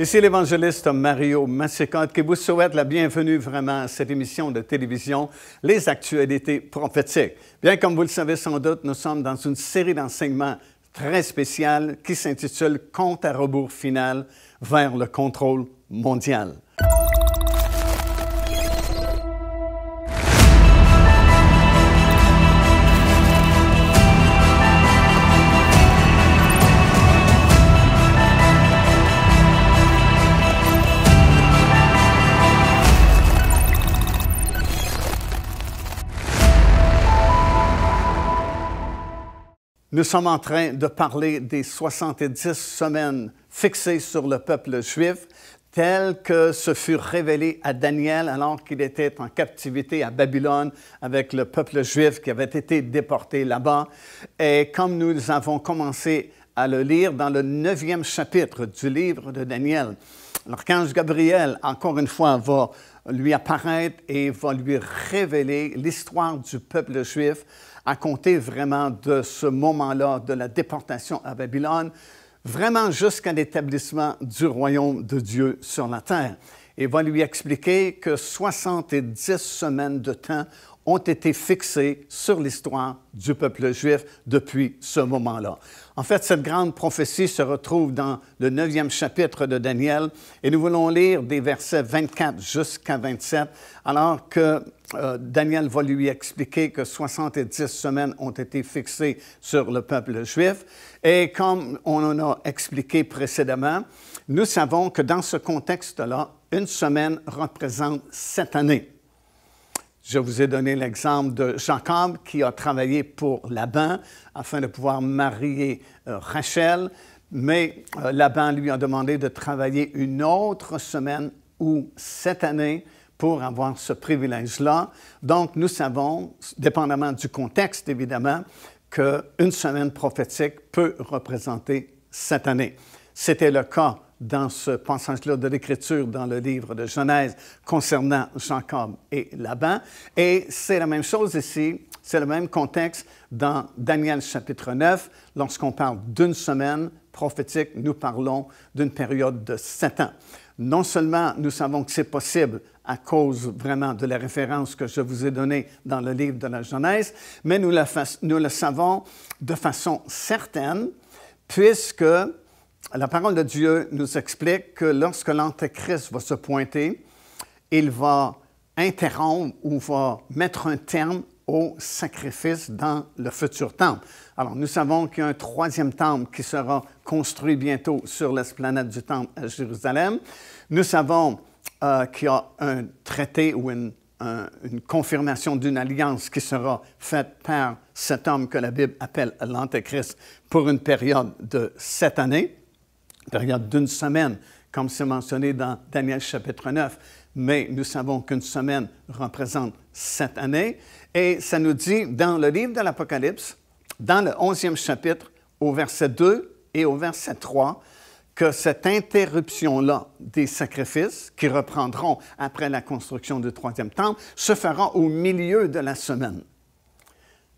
Ici l'évangéliste Mario Massicotte qui vous souhaite la bienvenue vraiment à cette émission de télévision, Les actualités prophétiques. Bien, comme vous le savez sans doute, nous sommes dans une série d'enseignements très spéciale qui s'intitule Compte à rebours final vers le contrôle mondial. Nous sommes en train de parler des 70 semaines fixées sur le peuple juif, telles que ce fut révélé à Daniel alors qu'il était en captivité à Babylone avec le peuple juif qui avait été déporté là-bas. Et comme nous avons commencé à le lire dans le neuvième chapitre du livre de Daniel, l'archange Gabriel, encore une fois, va lui apparaître et va lui révéler l'histoire du peuple juif à compter vraiment de ce moment-là, de la déportation à Babylone, vraiment jusqu'à l'établissement du royaume de Dieu sur la terre. Et va lui expliquer que 70 semaines de temps ont été fixés sur l'histoire du peuple juif depuis ce moment-là. En fait, cette grande prophétie se retrouve dans le neuvième chapitre de Daniel et nous voulons lire des versets 24 jusqu'à 27, alors que euh, Daniel va lui expliquer que 70 semaines ont été fixées sur le peuple juif. Et comme on en a expliqué précédemment, nous savons que dans ce contexte-là, une semaine représente sept années. Je vous ai donné l'exemple de Jacob qui a travaillé pour Laban afin de pouvoir marier euh, Rachel, mais euh, Laban lui a demandé de travailler une autre semaine ou cette année pour avoir ce privilège-là. Donc, nous savons, dépendamment du contexte évidemment, qu'une semaine prophétique peut représenter cette année. C'était le cas dans ce passage-là de l'Écriture dans le livre de Genèse concernant Jacob et Laban. Et c'est la même chose ici, c'est le même contexte dans Daniel chapitre 9. Lorsqu'on parle d'une semaine prophétique, nous parlons d'une période de sept ans. Non seulement nous savons que c'est possible à cause vraiment de la référence que je vous ai donnée dans le livre de la Genèse, mais nous, la nous le savons de façon certaine puisque la parole de Dieu nous explique que lorsque l'Antéchrist va se pointer, il va interrompre ou va mettre un terme au sacrifice dans le futur temple. Alors, nous savons qu'il y a un troisième temple qui sera construit bientôt sur l'esplanade du temple à Jérusalem. Nous savons euh, qu'il y a un traité ou une, une confirmation d'une alliance qui sera faite par cet homme que la Bible appelle l'Antéchrist pour une période de sept années période d'une semaine, comme c'est mentionné dans Daniel chapitre 9, mais nous savons qu'une semaine représente sept années. Et ça nous dit dans le livre de l'Apocalypse, dans le 11e chapitre, au verset 2 et au verset 3, que cette interruption-là des sacrifices, qui reprendront après la construction du troisième temple, se fera au milieu de la semaine.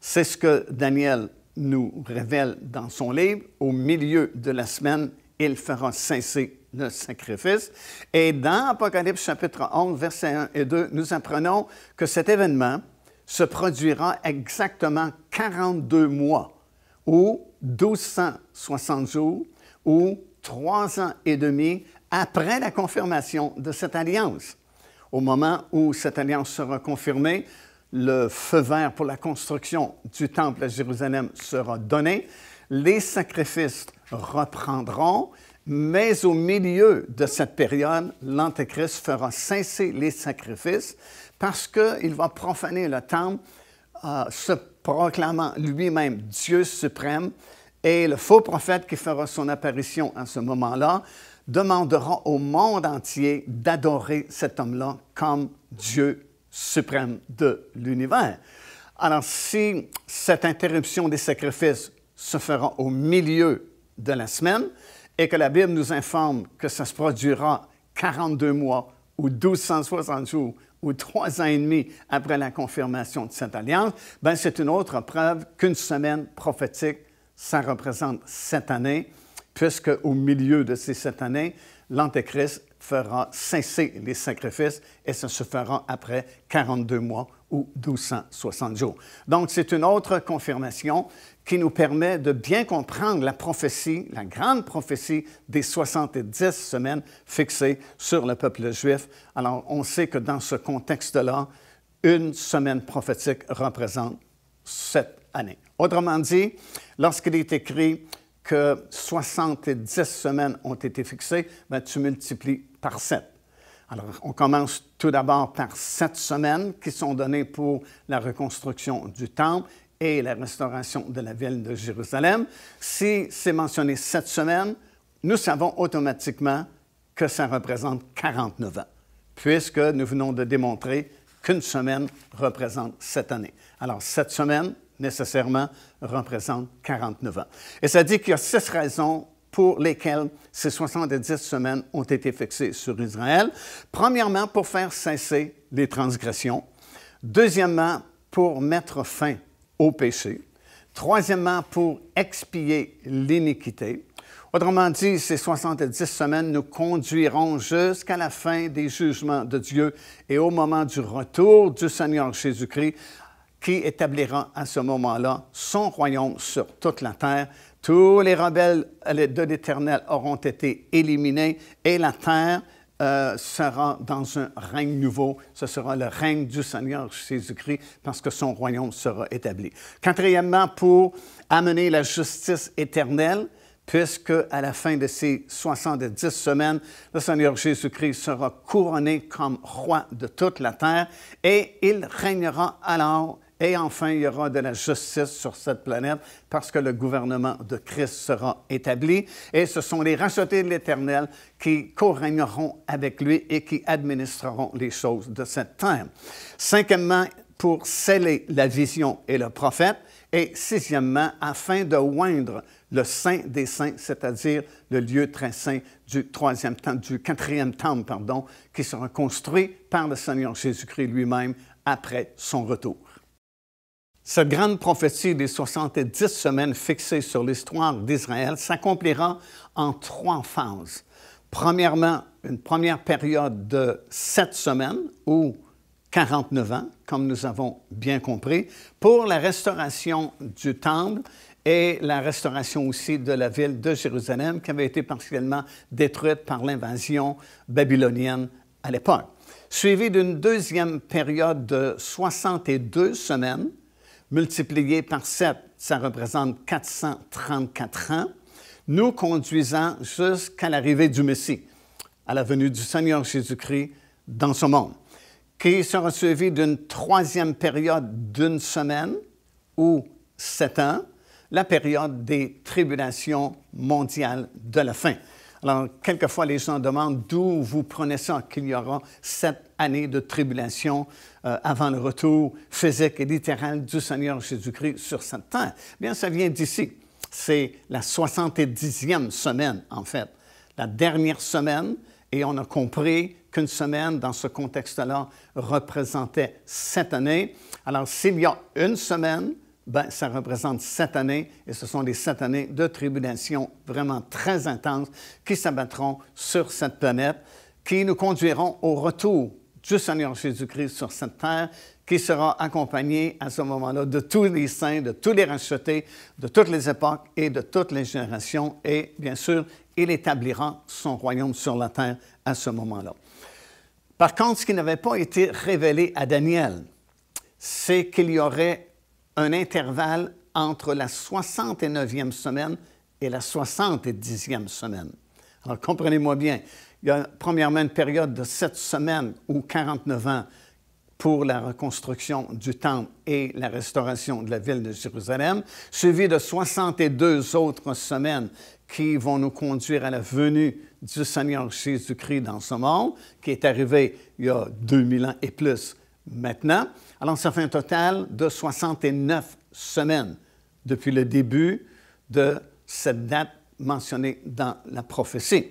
C'est ce que Daniel nous révèle dans son livre. Au milieu de la semaine, il feront cesser le sacrifice. Et dans Apocalypse chapitre 11, versets 1 et 2, nous apprenons que cet événement se produira exactement 42 mois ou 1260 jours ou trois ans et demi après la confirmation de cette alliance. Au moment où cette alliance sera confirmée, le feu vert pour la construction du temple à Jérusalem sera donné, les sacrifices reprendront, mais au milieu de cette période, l'Antéchrist fera cesser les sacrifices parce qu'il va profaner le temple, euh, se proclamant lui-même Dieu suprême. Et le faux prophète qui fera son apparition à ce moment-là demandera au monde entier d'adorer cet homme-là comme Dieu suprême de l'univers. Alors si cette interruption des sacrifices se fera au milieu de la semaine et que la Bible nous informe que ça se produira 42 mois ou 1260 jours ou trois ans et demi après la confirmation de cette alliance, ben c'est une autre preuve qu'une semaine prophétique, ça représente sept années, puisque au milieu de ces sept années, l'Antéchrist fera cesser les sacrifices et ça se fera après 42 mois ou 1260 jours. Donc, c'est une autre confirmation qui nous permet de bien comprendre la prophétie, la grande prophétie des 70 semaines fixées sur le peuple juif. Alors, on sait que dans ce contexte-là, une semaine prophétique représente sept années. Autrement dit, lorsqu'il est écrit que 70 semaines ont été fixées, ben, tu multiplies par sept. Alors, on commence tout d'abord par sept semaines qui sont données pour la reconstruction du temple et la restauration de la ville de Jérusalem. Si c'est mentionné sept semaines, nous savons automatiquement que ça représente 49 ans, puisque nous venons de démontrer qu'une semaine représente cette année. Alors, sept semaines, nécessairement, représentent 49 ans. Et ça dit qu'il y a six raisons pour lesquels ces 70 semaines ont été fixées sur Israël. Premièrement, pour faire cesser les transgressions. Deuxièmement, pour mettre fin au péché. Troisièmement, pour expier l'iniquité. Autrement dit, ces 70 semaines nous conduiront jusqu'à la fin des jugements de Dieu et au moment du retour du Seigneur Jésus-Christ, qui établira à ce moment-là son royaume sur toute la terre, tous les rebelles de l'Éternel auront été éliminés et la terre euh, sera dans un règne nouveau. Ce sera le règne du Seigneur Jésus-Christ parce que son royaume sera établi. Quatrièmement, pour amener la justice éternelle, puisque à la fin de ces 70 semaines, le Seigneur Jésus-Christ sera couronné comme roi de toute la terre et il règnera alors et enfin, il y aura de la justice sur cette planète parce que le gouvernement de Christ sera établi. Et ce sont les rachetés de l'Éternel qui co-régneront avec lui et qui administreront les choses de cette terre. Cinquièmement, pour sceller la vision et le prophète. Et sixièmement, afin de oindre le saint des saints, c'est-à-dire le lieu très saint du troisième temple, du quatrième temple, pardon, qui sera construit par le Seigneur Jésus-Christ lui-même après son retour. Cette grande prophétie des 70 semaines fixées sur l'histoire d'Israël s'accomplira en trois phases. Premièrement, une première période de sept semaines ou 49 ans, comme nous avons bien compris, pour la restauration du temple et la restauration aussi de la ville de Jérusalem qui avait été partiellement détruite par l'invasion babylonienne à l'époque. Suivie d'une deuxième période de 62 semaines multiplié par 7, ça représente 434 ans, nous conduisant jusqu'à l'arrivée du Messie, à la venue du Seigneur Jésus-Christ dans ce monde, qui sera suivi d'une troisième période d'une semaine ou sept ans, la période des tribulations mondiales de la fin. Alors, quelquefois, les gens demandent d'où vous prenez ça, qu'il y aura sept année de tribulation euh, avant le retour physique et littéral du Seigneur Jésus-Christ sur cette terre. Bien, ça vient d'ici. C'est la 70e semaine, en fait, la dernière semaine, et on a compris qu'une semaine, dans ce contexte-là, représentait cette années. Alors, s'il y a une semaine, ben, ça représente cette années, et ce sont les sept années de tribulation vraiment très intenses qui s'abattront sur cette planète, qui nous conduiront au retour du Seigneur Jésus-Christ sur cette terre, qui sera accompagné à ce moment-là de tous les saints, de tous les rachetés, de toutes les époques et de toutes les générations. Et bien sûr, il établira son royaume sur la terre à ce moment-là. Par contre, ce qui n'avait pas été révélé à Daniel, c'est qu'il y aurait un intervalle entre la 69e semaine et la 70e semaine. Alors comprenez-moi bien, il y a premièrement une période de sept semaines ou 49 ans pour la reconstruction du temple et la restauration de la ville de Jérusalem, suivie de 62 autres semaines qui vont nous conduire à la venue du Seigneur Jésus-Christ dans ce monde, qui est arrivé il y a 2000 ans et plus maintenant. Alors, ça fait un total de 69 semaines depuis le début de cette date mentionnée dans la prophétie.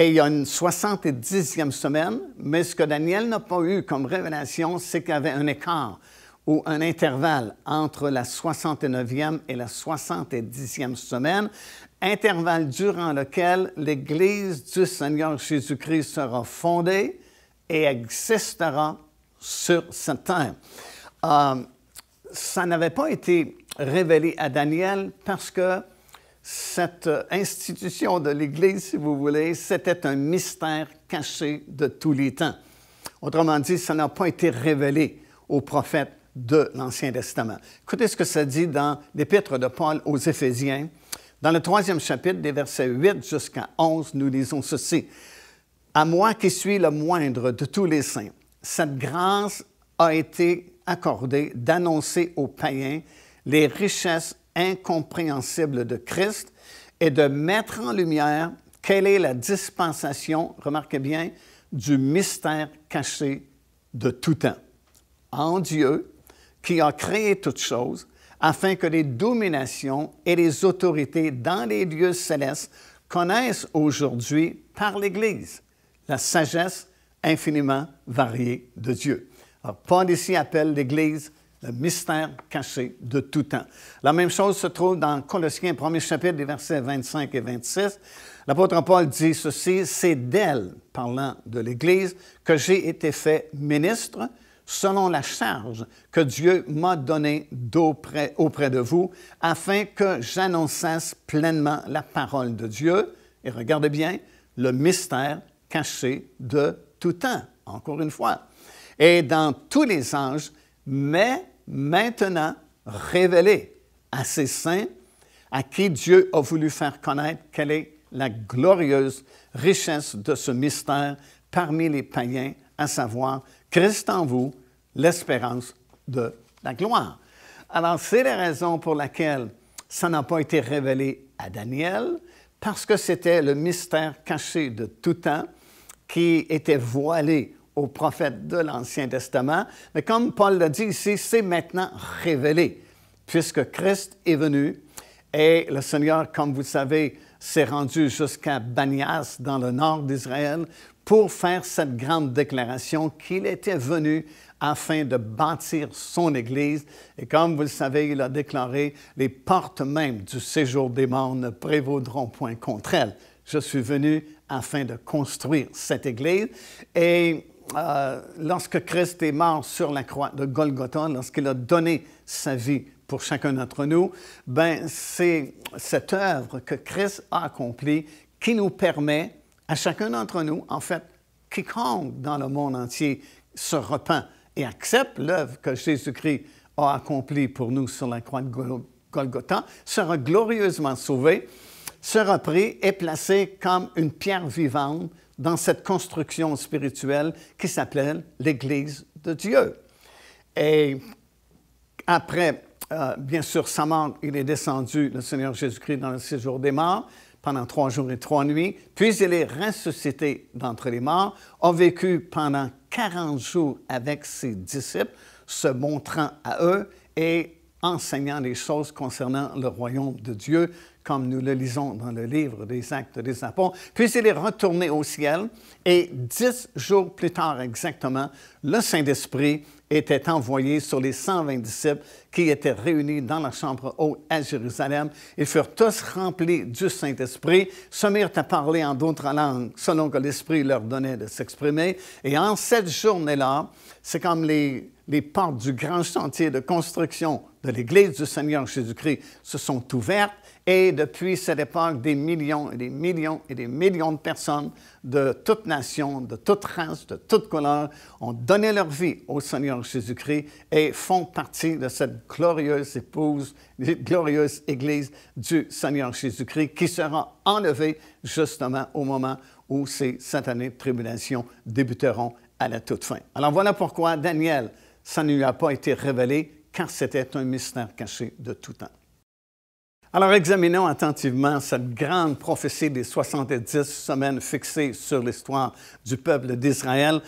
Et il y a une 70e semaine, mais ce que Daniel n'a pas eu comme révélation, c'est qu'il y avait un écart ou un intervalle entre la 69e et la 70e semaine, intervalle durant lequel l'Église du Seigneur Jésus-Christ sera fondée et existera sur cette terre. Euh, ça n'avait pas été révélé à Daniel parce que cette institution de l'Église, si vous voulez, c'était un mystère caché de tous les temps. Autrement dit, ça n'a pas été révélé aux prophètes de l'Ancien Testament. Écoutez ce que ça dit dans l'épître de Paul aux Éphésiens. Dans le troisième chapitre, des versets 8 jusqu'à 11, nous lisons ceci. À moi qui suis le moindre de tous les saints, cette grâce a été accordée d'annoncer aux païens les richesses incompréhensible de Christ et de mettre en lumière quelle est la dispensation, remarquez bien, du mystère caché de tout temps en Dieu qui a créé toutes choses afin que les dominations et les autorités dans les lieux célestes connaissent aujourd'hui par l'Église la sagesse infiniment variée de Dieu. Paul ici appelle l'Église le mystère caché de tout temps. La même chose se trouve dans Colossiens, premier chapitre, des versets 25 et 26. L'apôtre Paul dit ceci, c'est d'elle, parlant de l'Église, que j'ai été fait ministre selon la charge que Dieu m'a donnée auprès, auprès de vous, afin que j'annonçasse pleinement la parole de Dieu, et regardez bien, le mystère caché de tout temps, encore une fois. Et dans tous les anges mais maintenant révélé à ces saints, à qui Dieu a voulu faire connaître quelle est la glorieuse richesse de ce mystère parmi les païens, à savoir Christ en vous, l'espérance de la gloire. Alors, c'est la raison pour laquelle ça n'a pas été révélé à Daniel, parce que c'était le mystère caché de tout temps qui était voilé aux prophètes de l'Ancien Testament, mais comme Paul l'a dit ici, c'est maintenant révélé, puisque Christ est venu et le Seigneur, comme vous le savez, s'est rendu jusqu'à Banias, dans le nord d'Israël, pour faire cette grande déclaration qu'il était venu afin de bâtir son Église. Et comme vous le savez, il a déclaré, les portes même du séjour des morts ne prévaudront point contre elle. Je suis venu afin de construire cette Église. Et euh, lorsque Christ est mort sur la croix de Golgotha, lorsqu'il a donné sa vie pour chacun d'entre nous, ben c'est cette œuvre que Christ a accomplie qui nous permet à chacun d'entre nous, en fait, quiconque dans le monde entier se repent et accepte l'œuvre que Jésus-Christ a accomplie pour nous sur la croix de Golgotha, sera glorieusement sauvé ce repris est placé comme une pierre vivante dans cette construction spirituelle qui s'appelle l'Église de Dieu. Et après, euh, bien sûr, sa mort, il est descendu, le Seigneur Jésus-Christ, dans le séjour des morts pendant trois jours et trois nuits, puis il est ressuscité d'entre les morts, a vécu pendant 40 jours avec ses disciples, se montrant à eux et enseignant les choses concernant le royaume de Dieu, comme nous le lisons dans le livre des Actes des Apôtres. Puis il est retourné au ciel et dix jours plus tard exactement, le Saint-Esprit était envoyé sur les 120 disciples qui étaient réunis dans la chambre haute à Jérusalem. Ils furent tous remplis du Saint-Esprit, se mirent à parler en d'autres langues selon que l'Esprit leur donnait de s'exprimer. Et en cette journée-là, c'est comme les, les portes du grand chantier de construction de l'Église du Seigneur Jésus-Christ se sont ouvertes et depuis cette époque, des millions et des millions et des millions de personnes de toute nation, de toute race, de toute couleurs, ont donné leur vie au Seigneur Jésus-Christ et font partie de cette glorieuse épouse, glorieuse Église du Seigneur Jésus-Christ qui sera enlevée justement au moment où ces sept années de tribulation débuteront à la toute fin. Alors voilà pourquoi Daniel, ça ne lui a pas été révélé car c'était un mystère caché de tout temps. Alors examinons attentivement cette grande prophétie des 70 semaines fixées sur l'histoire du peuple d'Israël.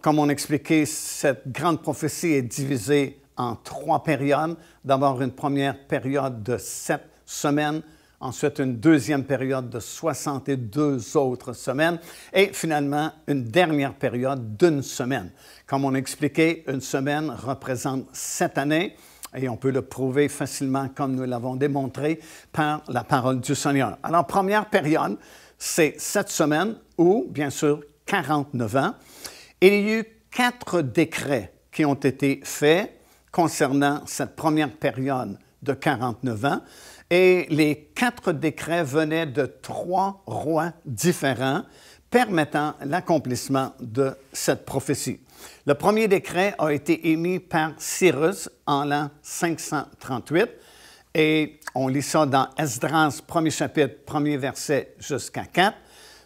Comme on expliquait, cette grande prophétie est divisée en trois périodes. D'abord, une première période de sept semaines, ensuite une deuxième période de 62 autres semaines et finalement une dernière période d'une semaine. Comme on a expliqué, une semaine représente sept années et on peut le prouver facilement comme nous l'avons démontré par la parole du Seigneur. Alors, première période, c'est cette semaine ou, bien sûr, 49 ans. Il y a eu quatre décrets qui ont été faits concernant cette première période de 49 ans. Et les quatre décrets venaient de trois rois différents permettant l'accomplissement de cette prophétie. Le premier décret a été émis par Cyrus en l'an 538 et on lit ça dans Esdras, premier chapitre, premier verset jusqu'à 4,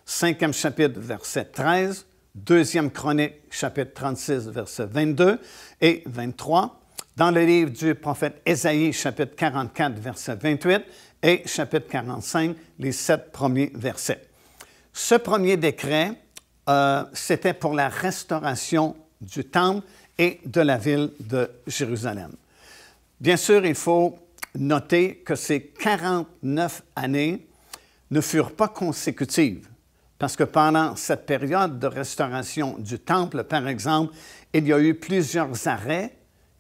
cinquième chapitre, verset 13, deuxième chronique, chapitre 36, verset 22 et 23, dans le livre du prophète Ésaïe, chapitre 44, verset 28, et chapitre 45, les sept premiers versets. Ce premier décret, euh, c'était pour la restauration du temple et de la ville de Jérusalem. Bien sûr, il faut noter que ces 49 années ne furent pas consécutives, parce que pendant cette période de restauration du temple, par exemple, il y a eu plusieurs arrêts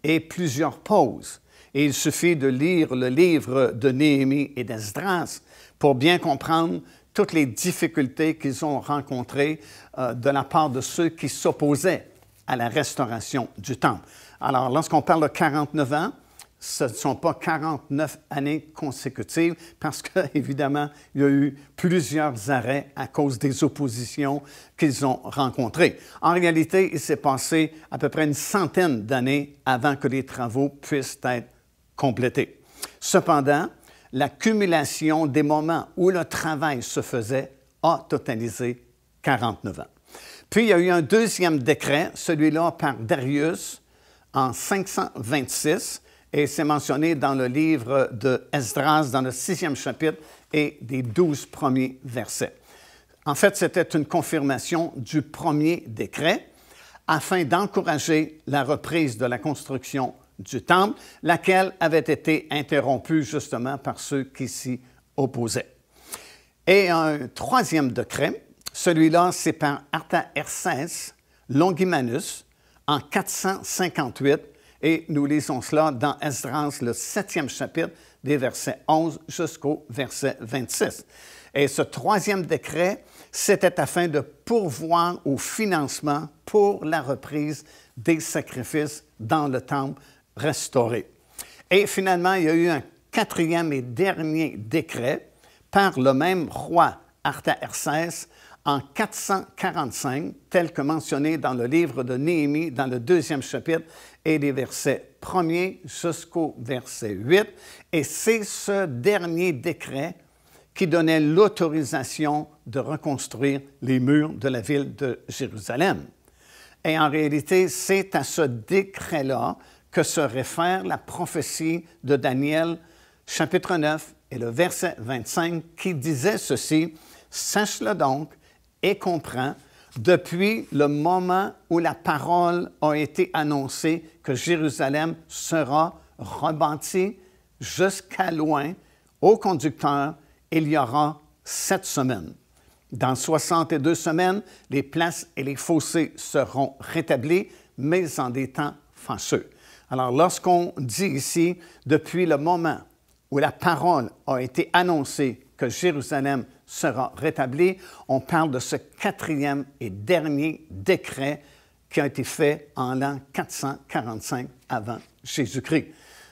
et plusieurs pauses. Et il suffit de lire le livre de Néhémie et d'Esdras pour bien comprendre toutes les difficultés qu'ils ont rencontrées euh, de la part de ceux qui s'opposaient à la restauration du temple. Alors, lorsqu'on parle de 49 ans, ce ne sont pas 49 années consécutives parce qu'évidemment, il y a eu plusieurs arrêts à cause des oppositions qu'ils ont rencontrées. En réalité, il s'est passé à peu près une centaine d'années avant que les travaux puissent être complétés. Cependant, l'accumulation des moments où le travail se faisait a totalisé 49 ans. Puis il y a eu un deuxième décret, celui-là par Darius en 526, et c'est mentionné dans le livre de Esdras, dans le sixième chapitre et des douze premiers versets. En fait, c'était une confirmation du premier décret afin d'encourager la reprise de la construction du temple, laquelle avait été interrompue justement par ceux qui s'y opposaient. Et un troisième décret, celui-là, c'est par Artaherses Longimanus en 458 et nous lisons cela dans Esdras, le septième chapitre, des versets 11 jusqu'au verset 26. Et ce troisième décret, c'était afin de pourvoir au financement pour la reprise des sacrifices dans le temple restauré. Et finalement, il y a eu un quatrième et dernier décret par le même roi Artaxerxès en 445, tel que mentionné dans le livre de Néhémie, dans le deuxième chapitre, et les versets 1er jusqu'au verset 8. Et c'est ce dernier décret qui donnait l'autorisation de reconstruire les murs de la ville de Jérusalem. Et en réalité, c'est à ce décret-là que se réfère la prophétie de Daniel, chapitre 9 et le verset 25, qui disait ceci, Sache-le donc, et comprend depuis le moment où la parole a été annoncée que Jérusalem sera rebâtie jusqu'à loin au conducteur, il y aura sept semaines. Dans 62 semaines, les places et les fossés seront rétablis, mais en des temps fâcheux. Alors lorsqu'on dit ici, depuis le moment où la parole a été annoncée que Jérusalem sera rétablie. On parle de ce quatrième et dernier décret qui a été fait en l'an 445 avant Jésus-Christ.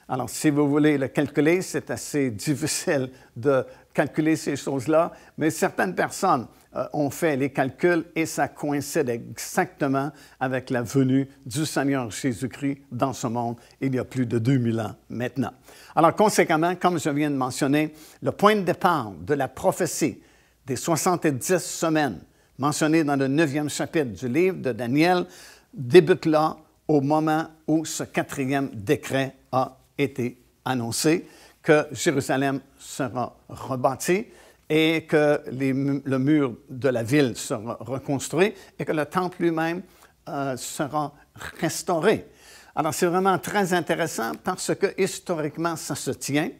Alors, si vous voulez le calculer, c'est assez difficile de calculer ces choses-là, mais certaines personnes euh, on fait les calculs et ça coïncide exactement avec la venue du Seigneur Jésus-Christ dans ce monde il y a plus de 2000 ans maintenant. Alors conséquemment, comme je viens de mentionner, le point de départ de la prophétie des 70 semaines mentionnée dans le 9e chapitre du livre de Daniel débute là au moment où ce quatrième décret a été annoncé, que Jérusalem sera rebâtie et que le mur de la ville sera reconstruit et que le temple lui-même euh, sera restauré. Alors c'est vraiment très intéressant parce que historiquement ça se tient.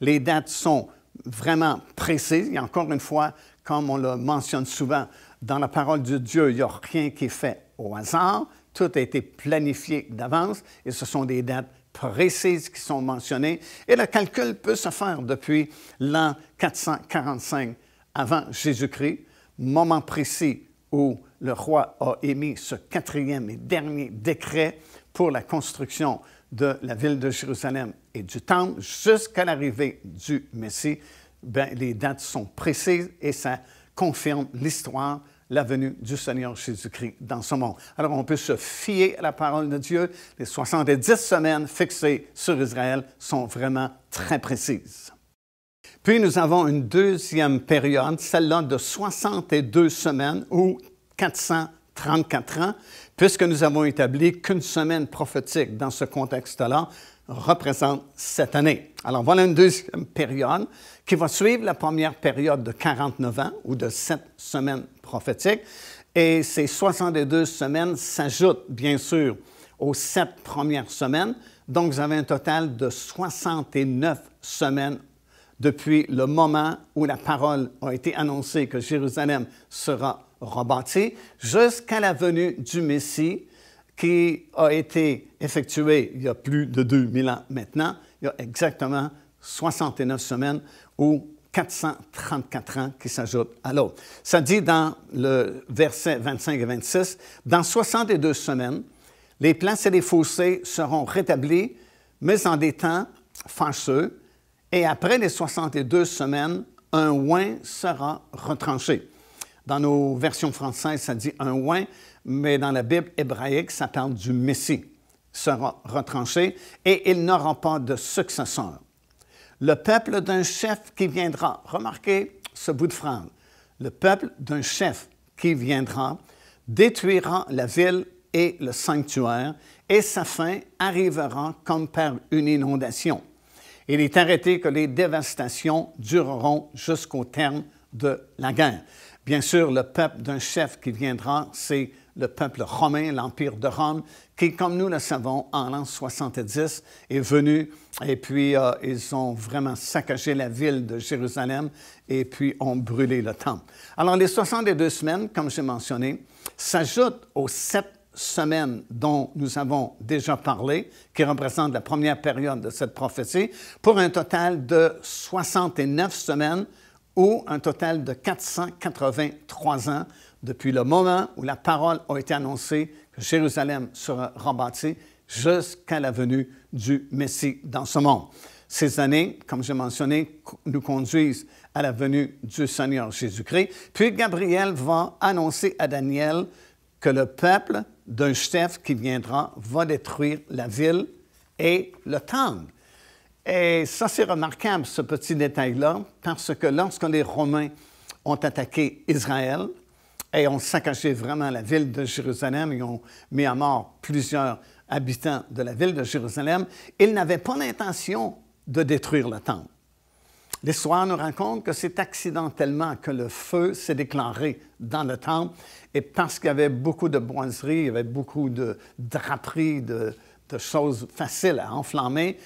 Les dates sont vraiment précises. Et encore une fois, comme on le mentionne souvent, dans la parole de Dieu, il n'y a rien qui est fait au hasard. Tout a été planifié d'avance et ce sont des dates précises qui sont mentionnées et le calcul peut se faire depuis l'an 445 avant Jésus-Christ, moment précis où le roi a émis ce quatrième et dernier décret pour la construction de la ville de Jérusalem et du Temple jusqu'à l'arrivée du Messie, ben, les dates sont précises et ça confirme l'histoire la venue du Seigneur Jésus-Christ dans ce monde. Alors on peut se fier à la parole de Dieu. Les 70 semaines fixées sur Israël sont vraiment très précises. Puis nous avons une deuxième période, celle-là de 62 semaines ou 434 ans, puisque nous avons établi qu'une semaine prophétique dans ce contexte-là, représente cette année. Alors voilà une deuxième période qui va suivre la première période de 49 ans ou de sept semaines prophétiques. Et ces 62 semaines s'ajoutent bien sûr aux sept premières semaines. Donc vous avez un total de 69 semaines depuis le moment où la parole a été annoncée que Jérusalem sera rebâtie jusqu'à la venue du Messie qui a été effectué il y a plus de 2000 ans maintenant, il y a exactement 69 semaines ou 434 ans qui s'ajoutent à l'autre. Ça dit dans le verset 25 et 26, dans 62 semaines, les places et les fossés seront rétablis, mais en des temps fâcheux, et après les 62 semaines, un oin sera retranché. Dans nos versions françaises, ça dit un oin, mais dans la Bible hébraïque, ça parle du Messie sera retranché et il n'aura pas de successeur. Le peuple d'un chef qui viendra. Remarquez ce bout de phrase. Le peuple d'un chef qui viendra détruira la ville et le sanctuaire, et sa fin arrivera comme par une inondation. Il est arrêté que les dévastations dureront jusqu'au terme de la guerre. Bien sûr, le peuple d'un chef qui viendra, c'est le peuple romain, l'Empire de Rome, qui, comme nous le savons, en l'an 70 est venu et puis euh, ils ont vraiment saccagé la ville de Jérusalem et puis ont brûlé le temple. Alors les 62 semaines, comme j'ai mentionné, s'ajoutent aux sept semaines dont nous avons déjà parlé, qui représentent la première période de cette prophétie, pour un total de 69 semaines ou un total de 483 ans depuis le moment où la parole a été annoncée que Jérusalem sera rebâtie jusqu'à la venue du Messie dans ce monde. Ces années, comme j'ai mentionné, nous conduisent à la venue du Seigneur Jésus-Christ. Puis Gabriel va annoncer à Daniel que le peuple d'un chef qui viendra va détruire la ville et le temple. Et ça, c'est remarquable, ce petit détail-là, parce que lorsque les Romains ont attaqué Israël, et ont saccagé vraiment la ville de Jérusalem. et ont mis à mort plusieurs habitants de la ville de Jérusalem. Ils n'avaient pas l'intention de détruire le temple. L'histoire nous raconte que c'est accidentellement que le feu s'est déclaré dans le temple et parce qu'il y avait beaucoup de boiseries, il y avait beaucoup de draperies, de, choses faciles à enflammer,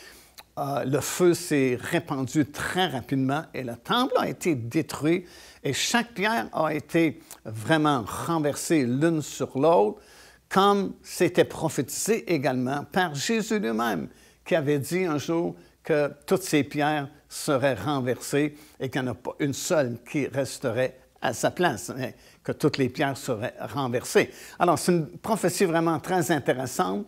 euh, le feu s'est répandu très rapidement et le temple a été détruit et chaque pierre a été vraiment renversée l'une sur l'autre, comme c'était prophétisé également par Jésus lui-même, qui avait dit un jour que toutes ces pierres seraient renversées et qu'il n'y en a pas une seule qui resterait à sa place, mais que toutes les pierres seraient renversées. Alors, c'est une prophétie vraiment très intéressante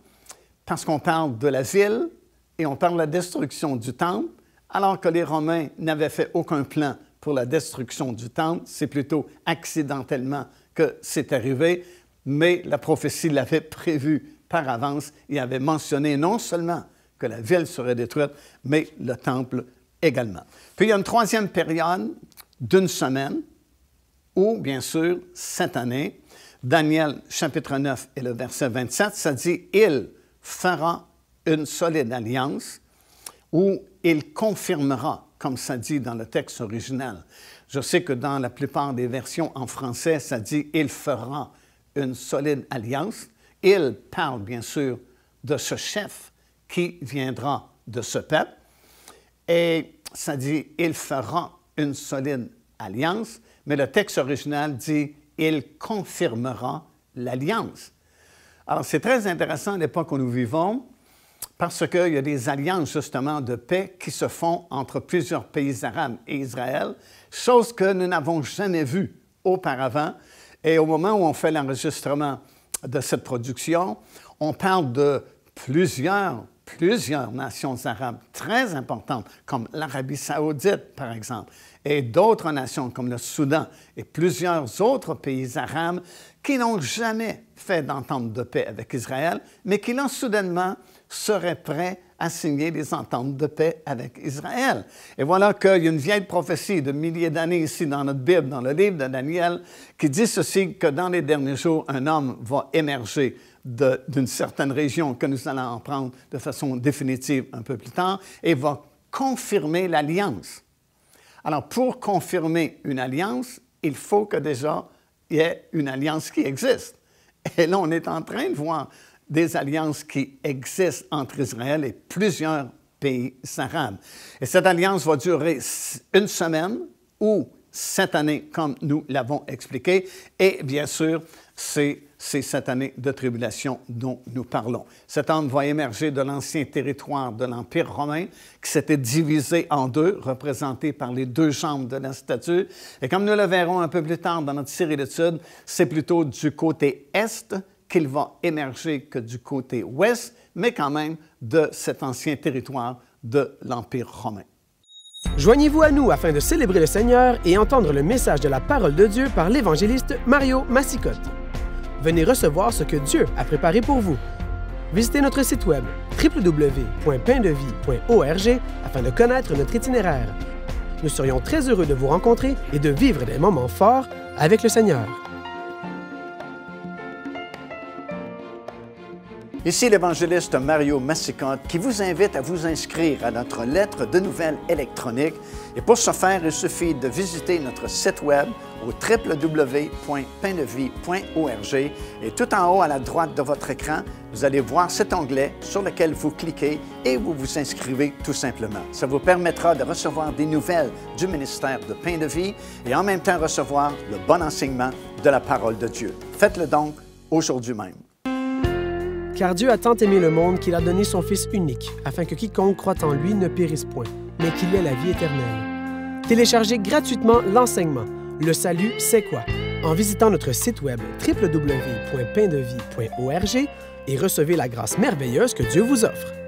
parce qu'on parle de la ville et on parle de la destruction du temple, alors que les Romains n'avaient fait aucun plan pour la destruction du temple. C'est plutôt accidentellement que c'est arrivé, mais la prophétie l'avait prévu par avance et avait mentionné non seulement que la ville serait détruite, mais le temple également. Puis il y a une troisième période d'une semaine, ou bien sûr, cette année, Daniel chapitre 9 et le verset 27, ça dit, il fera une solide alliance où il confirmera comme ça dit dans le texte original. Je sais que dans la plupart des versions en français, ça dit Il fera une solide alliance. Il parle bien sûr de ce chef qui viendra de ce peuple. Et ça dit Il fera une solide alliance, mais le texte original dit Il confirmera l'alliance. Alors c'est très intéressant à l'époque où nous vivons parce qu'il y a des alliances justement de paix qui se font entre plusieurs pays arabes et Israël, chose que nous n'avons jamais vue auparavant. Et au moment où on fait l'enregistrement de cette production, on parle de plusieurs, plusieurs nations arabes très importantes, comme l'Arabie saoudite, par exemple, et d'autres nations comme le Soudan et plusieurs autres pays arabes qui n'ont jamais fait d'entente de paix avec Israël, mais qui l'ont soudainement serait prêt à signer des ententes de paix avec Israël. Et voilà qu'il y a une vieille prophétie de milliers d'années ici dans notre Bible, dans le livre de Daniel, qui dit ceci, que dans les derniers jours, un homme va émerger d'une certaine région que nous allons en prendre de façon définitive un peu plus tard et va confirmer l'alliance. Alors, pour confirmer une alliance, il faut que déjà il y ait une alliance qui existe. Et là, on est en train de voir des alliances qui existent entre Israël et plusieurs pays arabes. Et cette alliance va durer une semaine ou sept années, comme nous l'avons expliqué. Et bien sûr, c'est cette année de tribulation dont nous parlons. Cette homme va émerger de l'ancien territoire de l'Empire romain qui s'était divisé en deux, représenté par les deux jambes de la statue. Et comme nous le verrons un peu plus tard dans notre série d'études, c'est plutôt du côté est qu'il va émerger que du côté ouest, mais quand même de cet ancien territoire de l'Empire romain. Joignez-vous à nous afin de célébrer le Seigneur et entendre le message de la parole de Dieu par l'évangéliste Mario Massicotte. Venez recevoir ce que Dieu a préparé pour vous. Visitez notre site web www.paindevie.org afin de connaître notre itinéraire. Nous serions très heureux de vous rencontrer et de vivre des moments forts avec le Seigneur. Ici l'évangéliste Mario Massicotte qui vous invite à vous inscrire à notre lettre de nouvelles électronique. Et pour ce faire, il suffit de visiter notre site web au www.paindevie.org et tout en haut à la droite de votre écran, vous allez voir cet onglet sur lequel vous cliquez et vous vous inscrivez tout simplement. Ça vous permettra de recevoir des nouvelles du ministère de Pain de Vie et en même temps recevoir le bon enseignement de la parole de Dieu. Faites-le donc aujourd'hui même. Car Dieu a tant aimé le monde qu'il a donné son Fils unique, afin que quiconque croit en lui ne périsse point, mais qu'il ait la vie éternelle. Téléchargez gratuitement l'enseignement Le salut, c'est quoi en visitant notre site web www.paindevie.org et recevez la grâce merveilleuse que Dieu vous offre.